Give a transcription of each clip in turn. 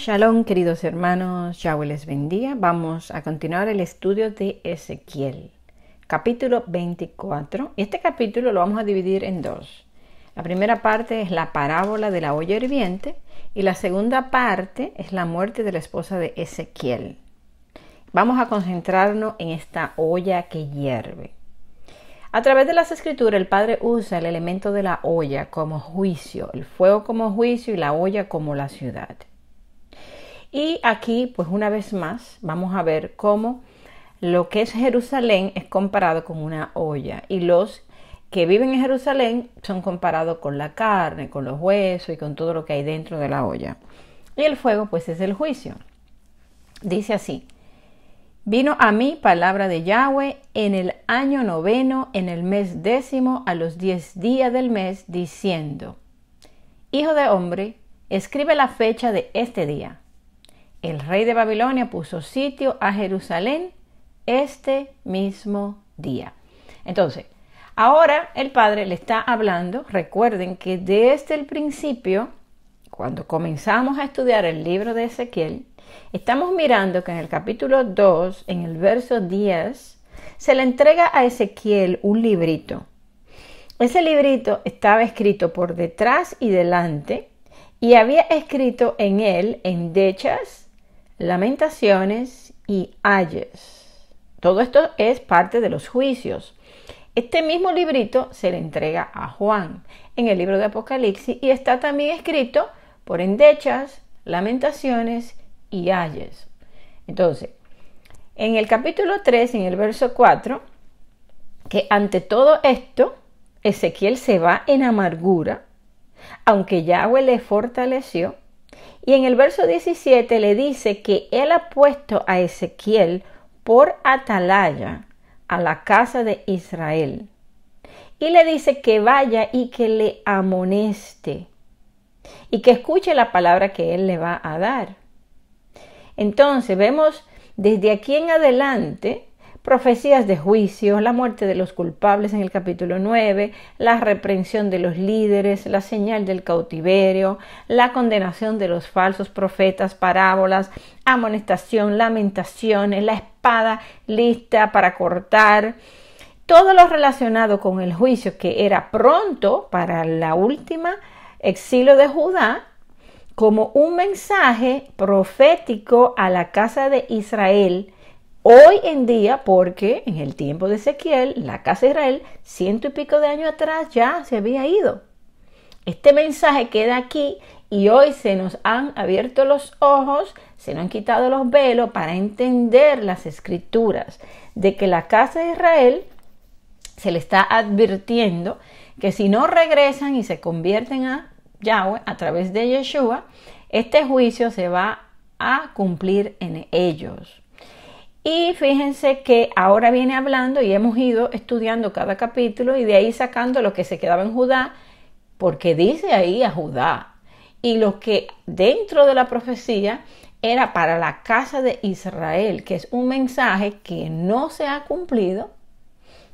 Shalom, queridos hermanos, Yahweh les bendiga. Vamos a continuar el estudio de Ezequiel, capítulo 24. Este capítulo lo vamos a dividir en dos. La primera parte es la parábola de la olla hirviente y la segunda parte es la muerte de la esposa de Ezequiel. Vamos a concentrarnos en esta olla que hierve. A través de las escrituras el Padre usa el elemento de la olla como juicio, el fuego como juicio y la olla como la ciudad. Y aquí, pues una vez más, vamos a ver cómo lo que es Jerusalén es comparado con una olla y los que viven en Jerusalén son comparados con la carne, con los huesos y con todo lo que hay dentro de la olla. Y el fuego, pues, es el juicio. Dice así. Vino a mí palabra de Yahweh en el año noveno, en el mes décimo, a los diez días del mes, diciendo, Hijo de hombre, escribe la fecha de este día, el rey de Babilonia puso sitio a Jerusalén este mismo día. Entonces, ahora el padre le está hablando, recuerden que desde el principio, cuando comenzamos a estudiar el libro de Ezequiel, estamos mirando que en el capítulo 2, en el verso 10, se le entrega a Ezequiel un librito. Ese librito estaba escrito por detrás y delante y había escrito en él, en Dechas, Lamentaciones y Ayes. Todo esto es parte de los juicios. Este mismo librito se le entrega a Juan en el libro de Apocalipsis y está también escrito por endechas, lamentaciones y ayes. Entonces, en el capítulo 3, en el verso 4, que ante todo esto, Ezequiel se va en amargura, aunque Yahweh le fortaleció, y en el verso 17 le dice que él ha puesto a Ezequiel por atalaya a la casa de Israel. Y le dice que vaya y que le amoneste y que escuche la palabra que él le va a dar. Entonces vemos desde aquí en adelante profecías de juicio, la muerte de los culpables en el capítulo 9, la reprensión de los líderes, la señal del cautiverio, la condenación de los falsos profetas, parábolas, amonestación, lamentaciones, la espada lista para cortar. Todo lo relacionado con el juicio que era pronto para la última exilio de Judá como un mensaje profético a la casa de Israel Hoy en día, porque en el tiempo de Ezequiel, la casa de Israel, ciento y pico de años atrás ya se había ido. Este mensaje queda aquí y hoy se nos han abierto los ojos, se nos han quitado los velos para entender las escrituras de que la casa de Israel se le está advirtiendo que si no regresan y se convierten a Yahweh a través de Yeshua, este juicio se va a cumplir en ellos. Y fíjense que ahora viene hablando y hemos ido estudiando cada capítulo y de ahí sacando lo que se quedaba en Judá, porque dice ahí a Judá. Y lo que dentro de la profecía era para la casa de Israel, que es un mensaje que no se ha cumplido,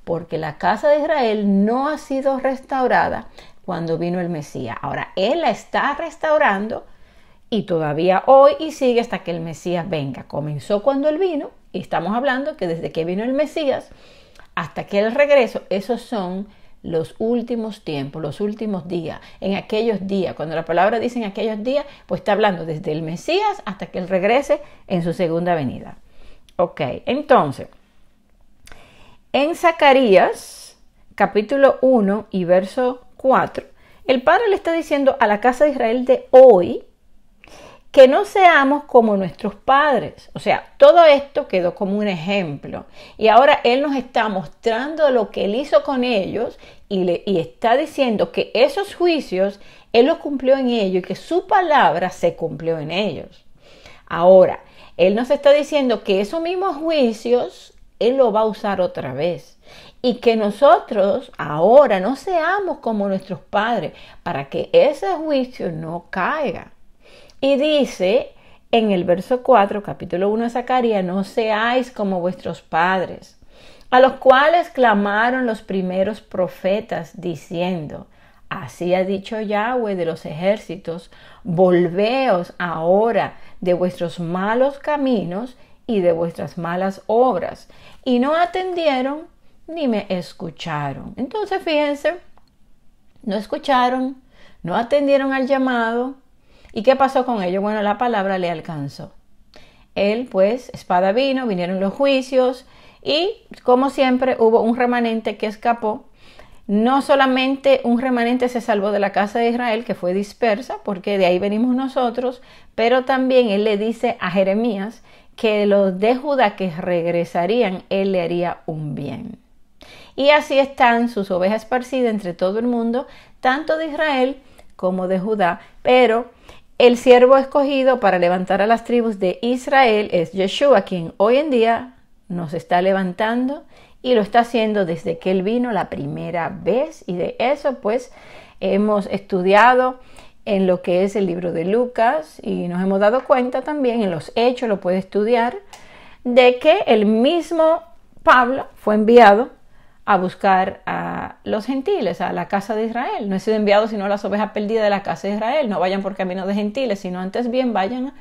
porque la casa de Israel no ha sido restaurada cuando vino el Mesías. Ahora, Él la está restaurando y todavía hoy y sigue hasta que el Mesías venga. Comenzó cuando Él vino estamos hablando que desde que vino el Mesías hasta que el regreso, esos son los últimos tiempos, los últimos días, en aquellos días. Cuando la palabra dice en aquellos días, pues está hablando desde el Mesías hasta que él regrese en su segunda venida. Ok, entonces, en Zacarías, capítulo 1 y verso 4, el Padre le está diciendo a la casa de Israel de hoy, que no seamos como nuestros padres. O sea, todo esto quedó como un ejemplo. Y ahora Él nos está mostrando lo que Él hizo con ellos y, le, está diciendo que esos juicios Él los cumplió en ellos y que su palabra se cumplió en ellos. Ahora, Él nos está diciendo que esos mismos juicios Él los va a usar otra vez y que nosotros ahora no seamos como nuestros padres para que ese juicio no caiga. Y dice en el verso 4, capítulo 1 de Zacarías, no seáis como vuestros padres, a los cuales clamaron los primeros profetas, diciendo, Así ha dicho Yahweh de los ejércitos, volveos ahora de vuestros malos caminos y de vuestras malas obras. Y no atendieron ni me escucharon. Entonces, fíjense, no escucharon, no atendieron al llamado, ¿Y qué pasó con ello? Bueno, la palabra le alcanzó. Él, pues, espada vino, vinieron los juicios y, como siempre, hubo un remanente que escapó. No solamente un remanente se salvó de la casa de Israel, que fue dispersa, porque de ahí venimos nosotros, pero también él le dice a Jeremías que los de Judá que regresarían, él le haría un bien. Y así están sus ovejas esparcidas entre todo el mundo, tanto de Israel como de Judá, pero el siervo escogido para levantar a las tribus de Israel es Yeshua, quien hoy en día nos está levantando y lo está haciendo desde que él vino la primera vez. Y de eso pues hemos estudiado en lo que es el libro de Lucas y nos hemos dado cuenta también en los hechos, lo puede estudiar, de que el mismo Pablo fue enviado a buscar a los gentiles, a la casa de Israel. No he sido enviado sino a las ovejas perdidas de la casa de Israel. No vayan por camino de gentiles, sino antes bien vayan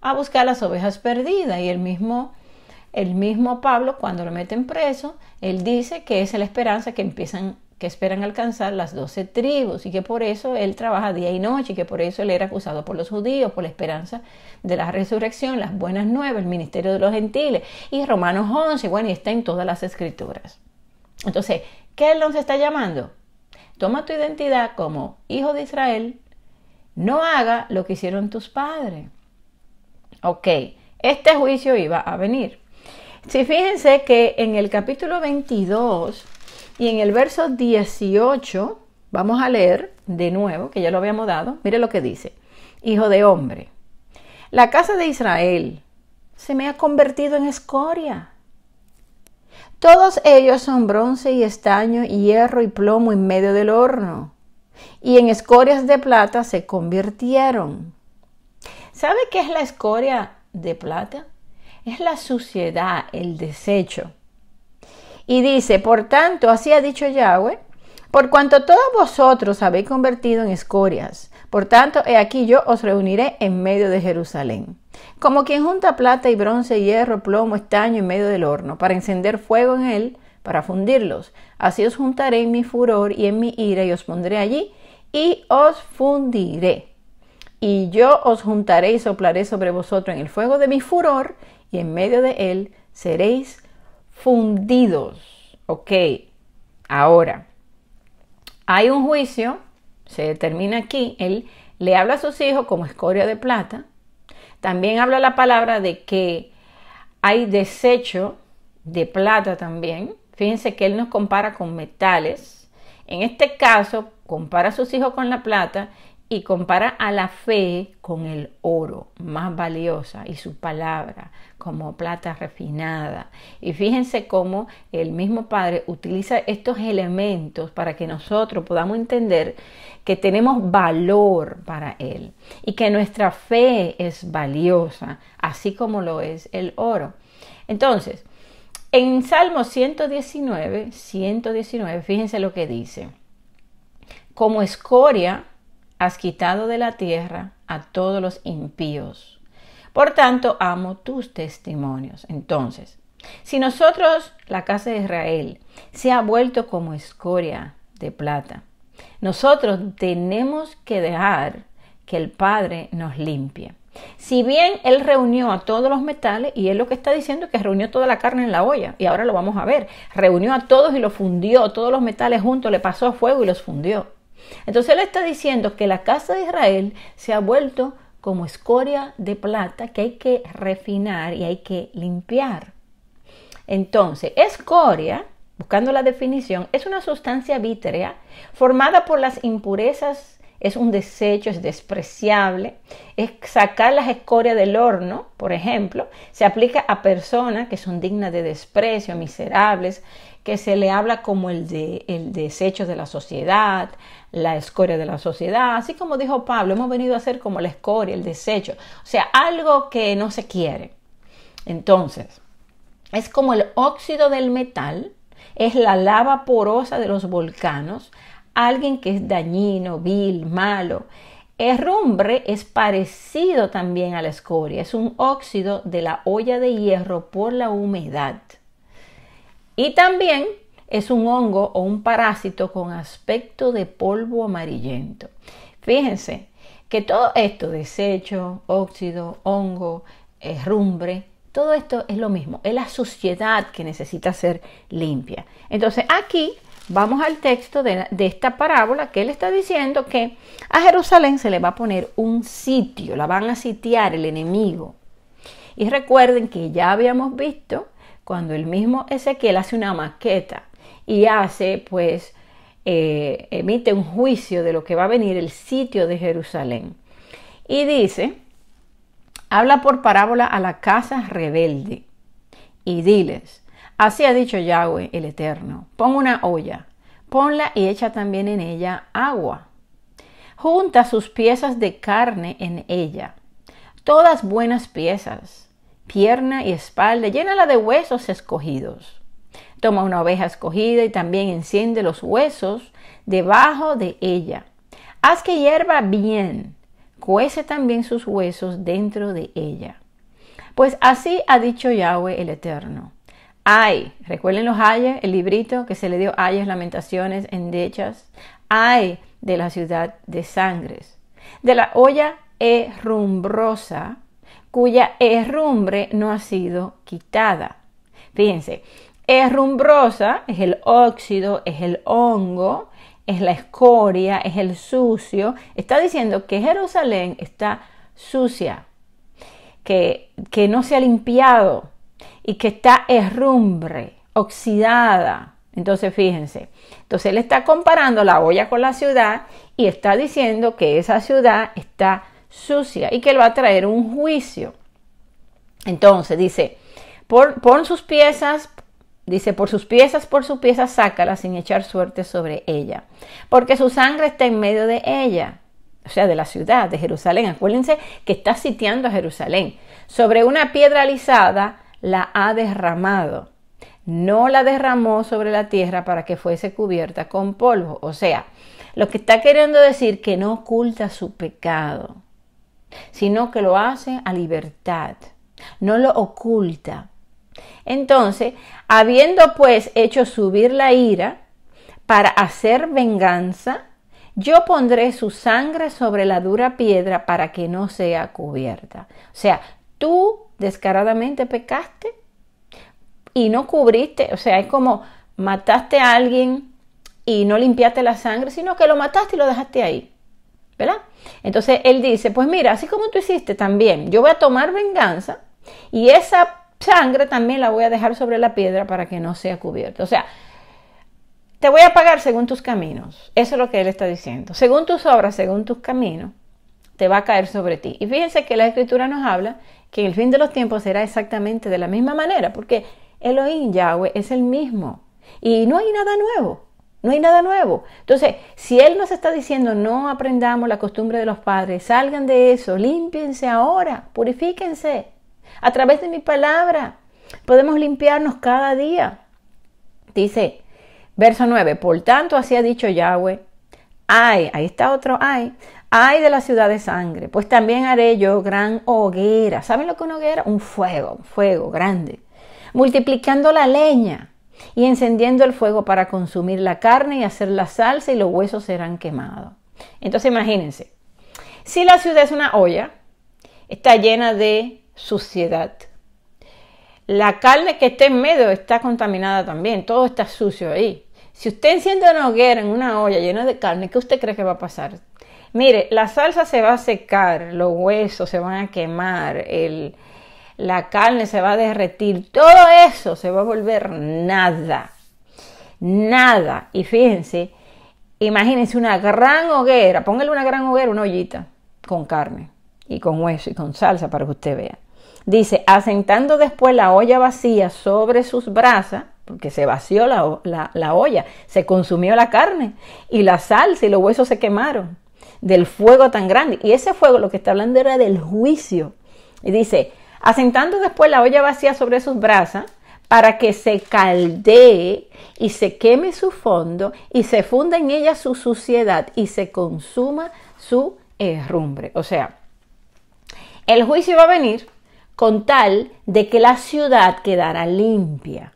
a buscar a las ovejas perdidas. Y el mismo, el mismo Pablo, cuando lo meten preso, él dice que es la esperanza que empiezan que esperan alcanzar las doce tribus y que por eso él trabaja día y noche y que por eso él era acusado por los judíos, por la esperanza de la resurrección, las buenas nuevas, el ministerio de los gentiles y Romanos 11, bueno, y está en todas las escrituras. Entonces, ¿qué él nos está llamando? Toma tu identidad como hijo de Israel, no haga lo que hicieron tus padres. Ok, este juicio iba a venir. Si fíjense que en el capítulo 22 y en el verso 18, vamos a leer de nuevo, que ya lo habíamos dado, mire lo que dice, hijo de hombre, la casa de Israel se me ha convertido en escoria todos ellos son bronce y estaño, y hierro y plomo en medio del horno, y en escorias de plata se convirtieron. ¿Sabe qué es la escoria de plata? Es la suciedad, el desecho. Y dice, por tanto, así ha dicho Yahweh, por cuanto todos vosotros habéis convertido en escorias, por tanto, he aquí yo os reuniré en medio de Jerusalén. Como quien junta plata y bronce, hierro, plomo, estaño en medio del horno, para encender fuego en él, para fundirlos. Así os juntaré en mi furor y en mi ira y os pondré allí y os fundiré. Y yo os juntaré y soplaré sobre vosotros en el fuego de mi furor y en medio de él seréis fundidos. Ok, ahora, hay un juicio, se determina aquí, él le habla a sus hijos como escoria de plata, también habla la palabra de que hay desecho de plata también. Fíjense que él nos compara con metales. En este caso, compara a sus hijos con la plata y compara a la fe con el oro más valiosa y su palabra como plata refinada. Y fíjense cómo el mismo Padre utiliza estos elementos para que nosotros podamos entender que tenemos valor para Él y que nuestra fe es valiosa, así como lo es el oro. Entonces, en Salmo 119, 119, fíjense lo que dice. Como escoria has quitado de la tierra a todos los impíos. Por tanto, amo tus testimonios. Entonces, si nosotros, la casa de Israel, se ha vuelto como escoria de plata, nosotros tenemos que dejar que el Padre nos limpie. Si bien Él reunió a todos los metales, y es lo que está diciendo que reunió toda la carne en la olla, y ahora lo vamos a ver, reunió a todos y los fundió, todos los metales juntos, le pasó fuego y los fundió. Entonces él está diciendo que la casa de Israel se ha vuelto como escoria de plata que hay que refinar y hay que limpiar. Entonces, escoria, buscando la definición, es una sustancia vítrea formada por las impurezas, es un desecho, es despreciable, es sacar las escorias del horno, por ejemplo, se aplica a personas que son dignas de desprecio, miserables, que se le habla como el, de, el desecho de la sociedad, la escoria de la sociedad, así como dijo Pablo, hemos venido a ser como la escoria, el desecho, o sea, algo que no se quiere. Entonces, es como el óxido del metal, es la lava porosa de los volcanos, alguien que es dañino, vil, malo. Herrumbre es parecido también a la escoria, es un óxido de la olla de hierro por la humedad. Y también es un hongo o un parásito con aspecto de polvo amarillento. Fíjense que todo esto, desecho, óxido, hongo, herrumbre, eh, todo esto es lo mismo, es la suciedad que necesita ser limpia. Entonces aquí vamos al texto de, esta parábola que él está diciendo que a Jerusalén se le va a poner un sitio, la van a sitiar el enemigo. Y recuerden que ya habíamos visto cuando el mismo Ezequiel hace una maqueta y hace, pues, eh, emite un juicio de lo que va a venir el sitio de Jerusalén. Y dice, habla por parábola a la casa rebelde y diles, así ha dicho Yahweh el Eterno, pon una olla, ponla y echa también en ella agua. Junta sus piezas de carne en ella, todas buenas piezas, pierna y espalda, llénala de huesos escogidos Toma una oveja escogida y también enciende los huesos debajo de ella. Haz que hierva bien, cuece también sus huesos dentro de ella. Pues así ha dicho Yahweh el Eterno. Ay, recuerden los ayes, el librito que se le dio ayes, lamentaciones, endechas. Ay de la ciudad de sangres, de la olla herrumbrosa cuya herrumbre no ha sido quitada. Fíjense, es rumbrosa, es el óxido, es el hongo, es la escoria, es el sucio. Está diciendo que Jerusalén está sucia, que, no se ha limpiado y que está herrumbre, oxidada. Entonces, fíjense, entonces él está comparando la olla con la ciudad y está diciendo que esa ciudad está sucia y que él va a traer un juicio. Entonces dice, pon, pon sus piezas Dice, por sus piezas, por sus piezas, sácala sin echar suerte sobre ella, porque su sangre está en medio de ella, o sea, de la ciudad, de Jerusalén. Acuérdense que está sitiando a Jerusalén. Sobre una piedra alisada la ha derramado. No la derramó sobre la tierra para que fuese cubierta con polvo. O sea, lo que está queriendo decir que no oculta su pecado, sino que lo hace a libertad. No lo oculta, entonces, habiendo pues hecho subir la ira para hacer venganza, yo pondré su sangre sobre la dura piedra para que no sea cubierta. O sea, tú descaradamente pecaste y no cubriste, o sea, es como mataste a alguien y no limpiaste la sangre, sino que lo mataste y lo dejaste ahí. ¿Verdad? Entonces él dice, pues mira, así como tú hiciste también, yo voy a tomar venganza y esa sangre también la voy a dejar sobre la piedra para que no sea cubierta. O sea, te voy a pagar según tus caminos. Eso es lo que él está diciendo. Según tus obras, según tus caminos, te va a caer sobre ti. Y fíjense que la escritura nos habla que el fin de los tiempos será exactamente de la misma manera, porque Elohim Yahweh es el mismo. Y no hay nada nuevo. No hay nada nuevo. Entonces, si Él nos está diciendo, no aprendamos la costumbre de los padres, salgan de eso, límpiense ahora, purifíquense, a través de mi palabra. Podemos limpiarnos cada día. Dice, verso 9, por tanto así ha dicho Yahweh, ay, ahí está otro ay, ay de la ciudad de sangre, pues también haré yo gran hoguera. ¿Saben lo que es una hoguera? Un fuego, un fuego grande, multiplicando la leña y encendiendo el fuego para consumir la carne y hacer la salsa y los huesos serán quemados. Entonces imagínense, si la ciudad es una olla, está llena de suciedad. La carne que esté en medio está contaminada también, todo está sucio ahí. Si usted enciende una hoguera en una olla llena de carne, ¿qué usted cree que va a pasar? Mire, la salsa se va a secar, los huesos se van a quemar, la carne se va a derretir, todo eso se va a volver nada, nada. Y fíjense, imagínense una gran hoguera, póngale una gran hoguera, una ollita con carne y con hueso y con salsa para que usted vea. Dice, asentando después la olla vacía sobre sus brasas, porque se vació la, olla, se consumió la carne y la salsa y los huesos se quemaron del fuego tan grande. Y ese fuego lo que está hablando era del juicio. Y dice, asentando después la olla vacía sobre sus brasas, para que se caldee y se queme su fondo y se funda en ella su suciedad y se consuma su herrumbre. O sea, el juicio va a venir con tal de que la ciudad quedara limpia.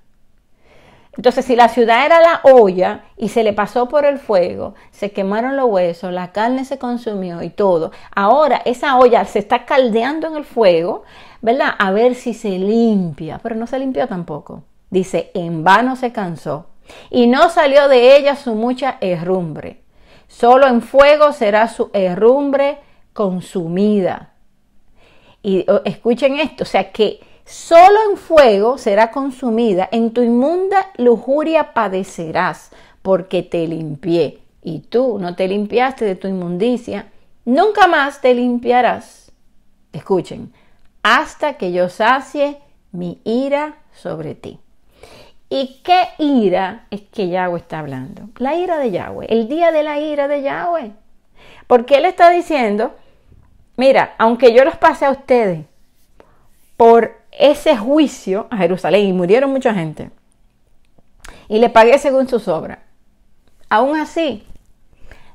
Entonces, si la ciudad era la olla y se le pasó por el fuego, se quemaron los huesos, la carne se consumió y todo. Ahora esa olla se está caldeando en el fuego, ¿verdad? A ver si se limpia, pero no se limpió tampoco. Dice, en vano se cansó y no salió de ella su mucha herrumbre. Solo en fuego será su herrumbre consumida y escuchen esto, o sea que solo en fuego será consumida, en tu inmunda lujuria padecerás, porque te limpié y tú no te limpiaste de tu inmundicia, nunca más te limpiarás. Escuchen, hasta que yo sacie mi ira sobre ti. ¿Y qué ira es que Yahweh está hablando? La ira de Yahweh, el día de la ira de Yahweh. Porque él está diciendo mira, aunque yo los pase a ustedes por ese juicio a Jerusalén y murieron mucha gente, y le pagué según sus obras, aún así,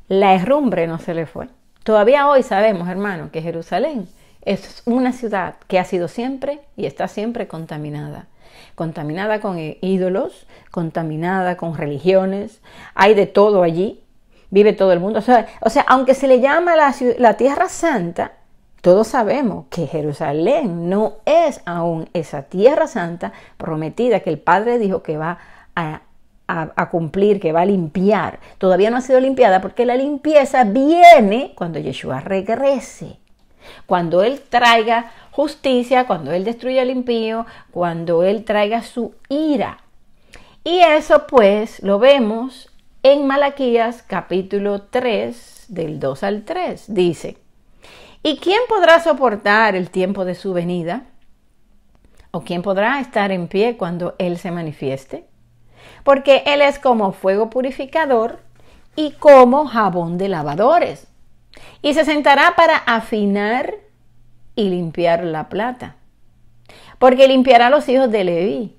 la herrumbre no se le fue. Todavía hoy sabemos, hermano, que Jerusalén es una ciudad que ha sido siempre y está siempre contaminada. Contaminada con ídolos, contaminada con religiones, hay de todo allí vive todo el mundo. O sea, o sea aunque se le llama la, la Tierra Santa, todos sabemos que Jerusalén no es aún esa Tierra Santa prometida que el Padre dijo que va a, cumplir, que va a limpiar. Todavía no ha sido limpiada porque la limpieza viene cuando Yeshua regrese. Cuando Él traiga justicia, cuando Él destruya el impío, cuando Él traiga su ira. Y eso pues lo vemos en Malaquías capítulo 3, del 2 al 3. Dice, ¿y quién podrá soportar el tiempo de su venida? ¿O quién podrá estar en pie cuando Él se manifieste? Porque Él es como fuego purificador y como jabón de lavadores. Y se sentará para afinar y limpiar la plata. Porque limpiará a los hijos de Leví,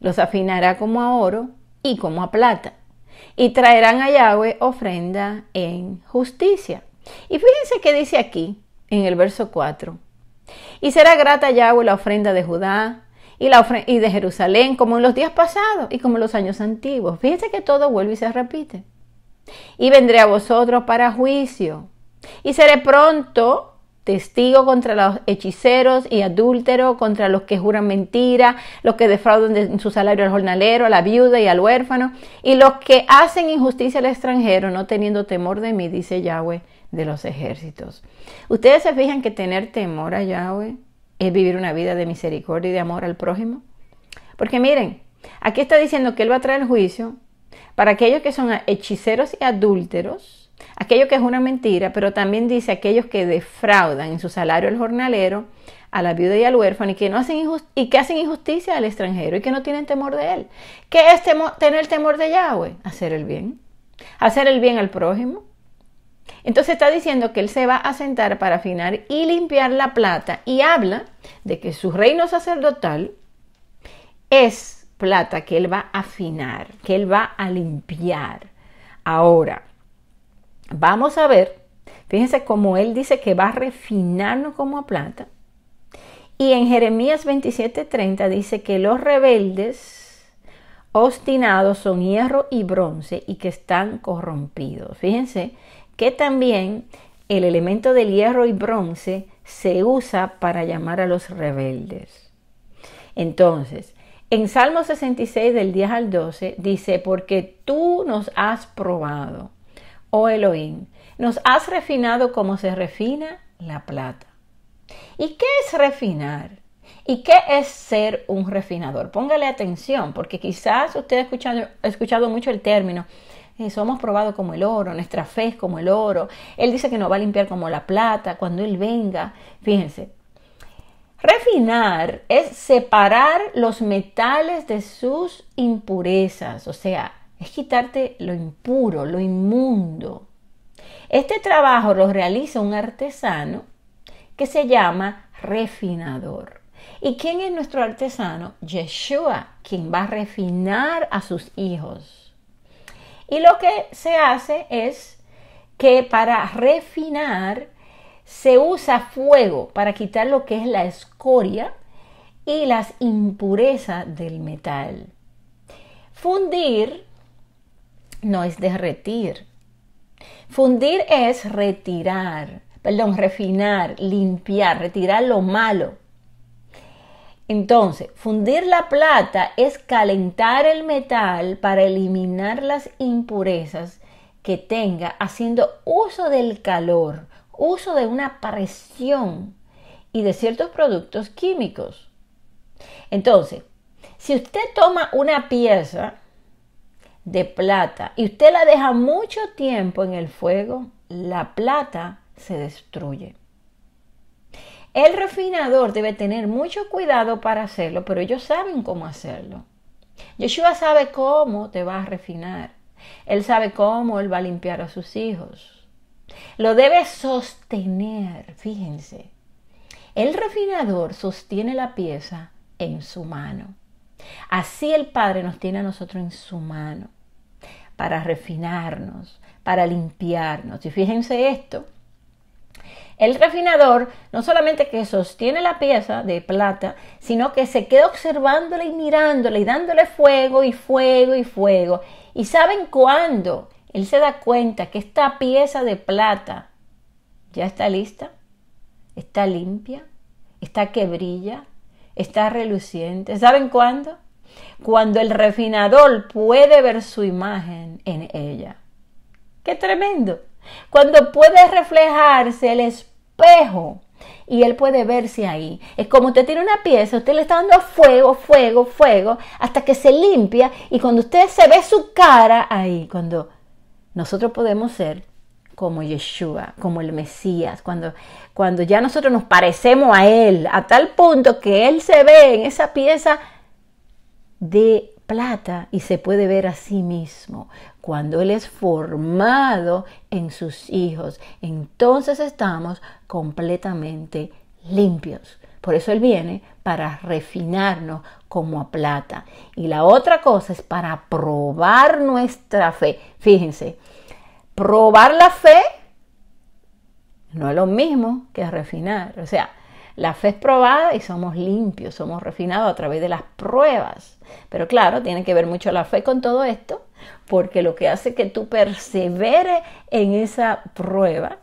los afinará como a oro y como a plata y traerán a Yahweh ofrenda en justicia. Y fíjense que dice aquí, en el verso 4, y será grata a Yahweh la ofrenda de Judá y, la y de Jerusalén como en los días pasados y como en los años antiguos. Fíjense que todo vuelve y se repite. Y vendré a vosotros para juicio y seré pronto testigo contra los hechiceros y adúlteros, contra los que juran mentira, los que defraudan su salario al jornalero, a la viuda y al huérfano, y los que hacen injusticia al extranjero, no teniendo temor de mí, dice Yahweh de los ejércitos. Ustedes se fijan que tener temor a Yahweh es vivir una vida de misericordia y de amor al prójimo. Porque miren, aquí está diciendo que Él va a traer juicio para aquellos que son hechiceros y adúlteros, aquello que es una mentira, pero también dice aquellos que defraudan en su salario al jornalero, a la viuda y al huérfano, y que, no hacen injusticia al extranjero y que no tienen temor de él. ¿Qué es tener tener temor de Yahweh? Hacer el bien. Hacer el bien al prójimo. Entonces está diciendo que él se va a sentar para afinar y limpiar la plata y habla de que su reino sacerdotal es plata que él va a afinar, que él va a limpiar. Ahora, Vamos a ver, fíjense cómo él dice que va a refinarnos como a plata. Y en Jeremías 27:30 dice que los rebeldes obstinados son hierro y bronce y que están corrompidos. Fíjense que también el elemento del hierro y bronce se usa para llamar a los rebeldes. Entonces, en Salmo 66 del 10 al 12 dice, porque tú nos has probado oh Elohim, nos has refinado como se refina la plata. ¿Y qué es refinar? ¿Y qué es ser un refinador? Póngale atención, porque quizás usted ha escuchado, mucho el término. Eh, somos probados como el oro, nuestra fe es como el oro. Él dice que nos va a limpiar como la plata cuando Él venga. Fíjense, refinar es separar los metales de sus impurezas, o sea, es quitarte lo impuro, lo inmundo. Este trabajo lo realiza un artesano que se llama refinador. ¿Y quién es nuestro artesano? Yeshua, quien va a refinar a sus hijos. Y lo que se hace es que para refinar se usa fuego para quitar lo que es la escoria y las impurezas del metal. Fundir no es derretir. Fundir es retirar, perdón, refinar, limpiar, retirar lo malo. Entonces, fundir la plata es calentar el metal para eliminar las impurezas que tenga haciendo uso del calor, uso de una presión y de ciertos productos químicos. Entonces, si usted toma una pieza de plata y usted la deja mucho tiempo en el fuego, la plata se destruye. El refinador debe tener mucho cuidado para hacerlo, pero ellos saben cómo hacerlo. Yeshua sabe cómo te va a refinar. Él sabe cómo él va a limpiar a sus hijos. Lo debe sostener, fíjense. El refinador sostiene la pieza en su mano. Así el Padre nos tiene a nosotros en su mano para refinarnos, para limpiarnos. Y fíjense esto. El refinador no solamente que sostiene la pieza de plata, sino que se queda observándola y mirándola y dándole fuego y fuego y fuego. ¿Y saben cuándo él se da cuenta que esta pieza de plata ya está lista? ¿Está limpia? ¿Está que brilla? está reluciente. ¿Saben cuándo? Cuando el refinador puede ver su imagen en ella. ¡Qué tremendo! Cuando puede reflejarse el espejo y él puede verse ahí. Es como usted tiene una pieza, usted le está dando fuego, fuego, fuego, hasta que se limpia y cuando usted se ve su cara ahí, cuando nosotros podemos ser como Yeshua, como el Mesías, cuando, cuando ya nosotros nos parecemos a Él, a tal punto que Él se ve en esa pieza de plata y se puede ver a sí mismo. Cuando Él es formado en sus hijos, entonces estamos completamente limpios. Por eso Él viene para refinarnos como a plata. Y la otra cosa es para probar nuestra fe. Fíjense, probar la fe no es lo mismo que refinar. O sea, la fe es probada y somos limpios, somos refinados a través de las pruebas. Pero claro, tiene que ver mucho la fe con todo esto, porque lo que hace que tú perseveres en esa prueba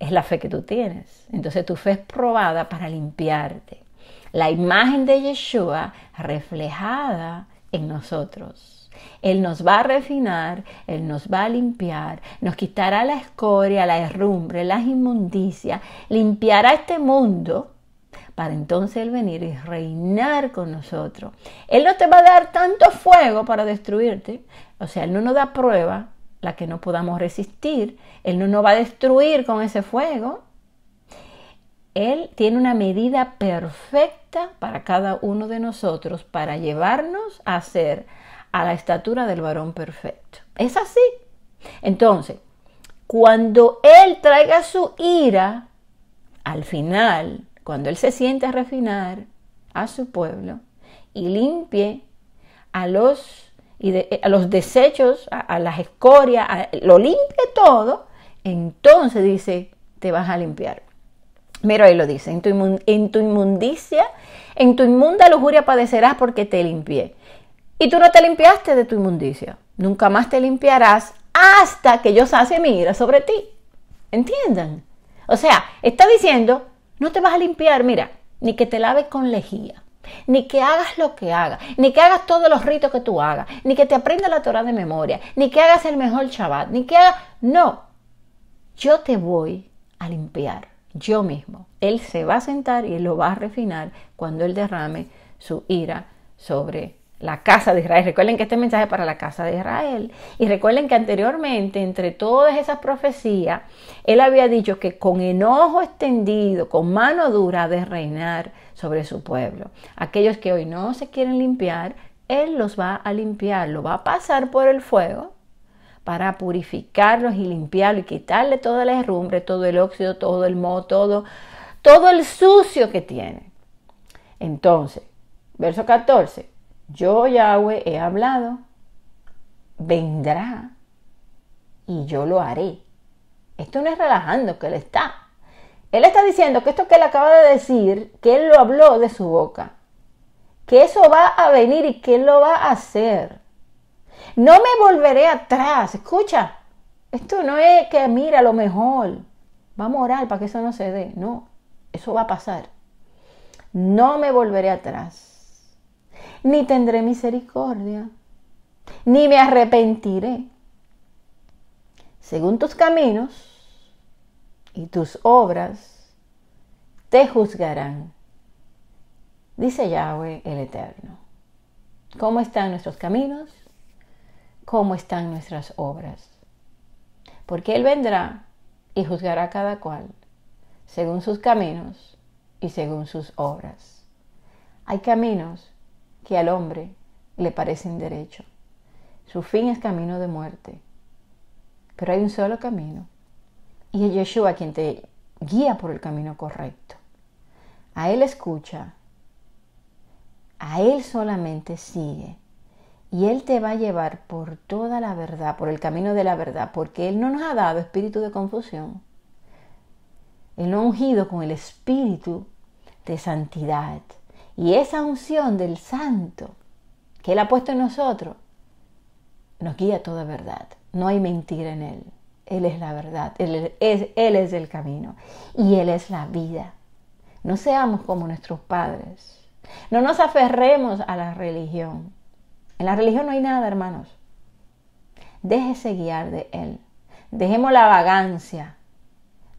es la fe que tú tienes. Entonces tu fe es probada para limpiarte. La imagen de Yeshua reflejada en nosotros. Él nos va a refinar, Él nos va a limpiar, nos quitará la escoria, la herrumbre, las inmundicias, limpiará este mundo para entonces Él venir y reinar con nosotros. Él no te va a dar tanto fuego para destruirte, o sea, Él no nos da prueba la que no podamos resistir, Él no nos va a destruir con ese fuego. Él tiene una medida perfecta para cada uno de nosotros para llevarnos a ser a la estatura del varón perfecto. Es así. Entonces, cuando Él traiga su ira, al final, cuando Él se siente a refinar a su pueblo y limpie a los, y eh, a los desechos, a, las escorias, lo limpie todo, entonces dice, te vas a limpiar. pero ahí lo dice, en tu, inmundicia, en tu inmunda lujuria padecerás porque te limpié y tú no te limpiaste de tu inmundicia. Nunca más te limpiarás hasta que yo sacie mi ira sobre ti. ¿Entiendan? O sea, está diciendo, no te vas a limpiar, mira, ni que te laves con lejía, ni que hagas lo que hagas, ni que hagas todos los ritos que tú hagas, ni que te aprendas la Torah de memoria, ni que hagas el mejor Shabbat, ni que hagas... No, yo te voy a limpiar, yo mismo. Él se va a sentar y lo va a refinar cuando él derrame su ira sobre la casa de Israel. Recuerden que este mensaje es para la casa de Israel. Y recuerden que anteriormente, entre todas esas profecías, él había dicho que con enojo extendido, con mano dura, de reinar sobre su pueblo. Aquellos que hoy no se quieren limpiar, él los va a limpiar, lo va a pasar por el fuego para purificarlos y limpiarlos y quitarle toda la herrumbre, todo el óxido, todo el moho, todo, todo el sucio que tiene. Entonces, verso 14. Yo, Yahweh, he hablado, vendrá y yo lo haré. Esto no es relajando que él está. Él está diciendo que esto que él acaba de decir, que él lo habló de su boca, que eso va a venir y que él lo va a hacer. No me volveré atrás, escucha. Esto no es que mira lo mejor. Vamos a orar para que eso no se dé. No, eso va a pasar. No me volveré atrás ni tendré misericordia, ni me arrepentiré. Según tus caminos y tus obras, te juzgarán, dice Yahweh el Eterno. ¿Cómo están nuestros caminos? ¿Cómo están nuestras obras? Porque Él vendrá y juzgará a cada cual según sus caminos y según sus obras. Hay caminos que al hombre le parece derecho. Su fin es camino de muerte. Pero hay un solo camino. Y es Yeshua quien te guía por el camino correcto. A Él escucha. A Él solamente sigue. Y Él te va a llevar por toda la verdad, por el camino de la verdad, porque Él no nos ha dado espíritu de confusión. Él no ha ungido con el espíritu de santidad, y esa unción del santo que Él ha puesto en nosotros nos guía toda verdad. No hay mentira en Él. Él es la verdad, él es, él es el camino y Él es la vida. No seamos como nuestros padres. No nos aferremos a la religión. En la religión no hay nada, hermanos. Déjese guiar de Él. Dejemos la vagancia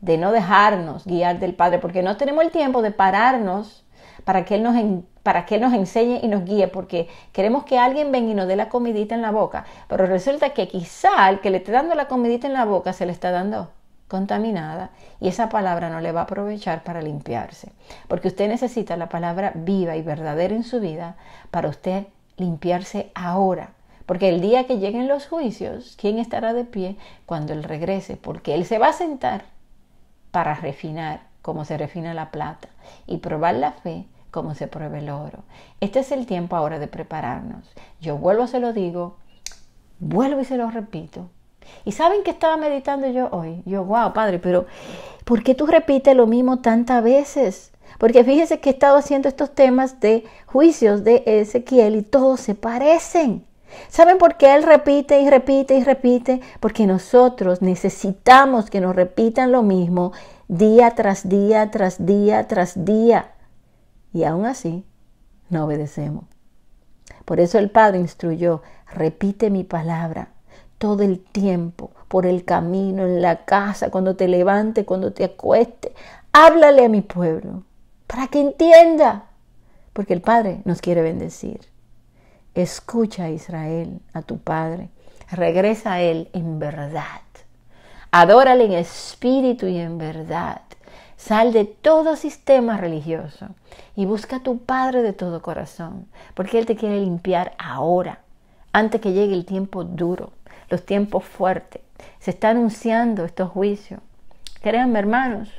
de no dejarnos guiar del Padre, porque no tenemos el tiempo de pararnos para que Él nos, nos enseñe y nos guíe, porque queremos que alguien venga y nos dé la comidita en la boca, pero resulta que quizá el que le esté dando la comidita en la boca se le está dando contaminada y esa palabra no le va a aprovechar para limpiarse, porque usted necesita la palabra viva y verdadera en su vida para usted limpiarse ahora, porque el día que lleguen los juicios, ¿quién estará de pie cuando Él regrese? Porque Él se va a sentar para refinar como se refina la plata y probar la fe como se pruebe el oro. Este es el tiempo ahora de prepararnos. Yo vuelvo, se lo digo, vuelvo y se lo repito. ¿Y saben que estaba meditando yo hoy? Yo, wow, padre, pero ¿por qué tú repites lo mismo tantas veces? Porque fíjense que he estado haciendo estos temas de juicios de Ezequiel y todos se parecen. ¿Saben por qué él repite y repite y repite? Porque nosotros necesitamos que nos repitan lo mismo día tras día, tras día, tras día y aún así no obedecemos. Por eso el Padre instruyó, repite mi palabra todo el tiempo, por el camino, en la casa, cuando te levante, cuando te acueste, Háblale a mi pueblo para que entienda, porque el Padre nos quiere bendecir. Escucha a Israel, a tu Padre. Regresa a Él en verdad. Adórale en espíritu y en verdad. Sal de todo sistema religioso y busca a tu Padre de todo corazón, porque Él te quiere limpiar ahora, antes que llegue el tiempo duro, los tiempos fuertes. Se está anunciando estos juicios. Créanme, hermanos,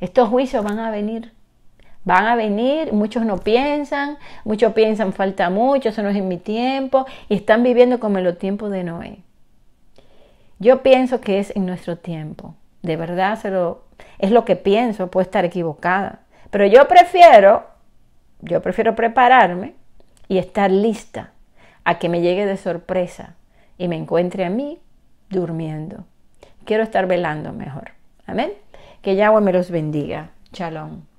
estos juicios van a venir. Van a venir, muchos no piensan, muchos piensan falta mucho, eso no es en mi tiempo, y están viviendo como en los tiempos de Noé. Yo pienso que es en nuestro tiempo de verdad es lo que pienso, puedo estar equivocada. Pero yo prefiero, yo prefiero prepararme y estar lista a que me llegue de sorpresa y me encuentre a mí durmiendo. Quiero estar velando mejor. Amén. Que Yahweh me los bendiga. Shalom.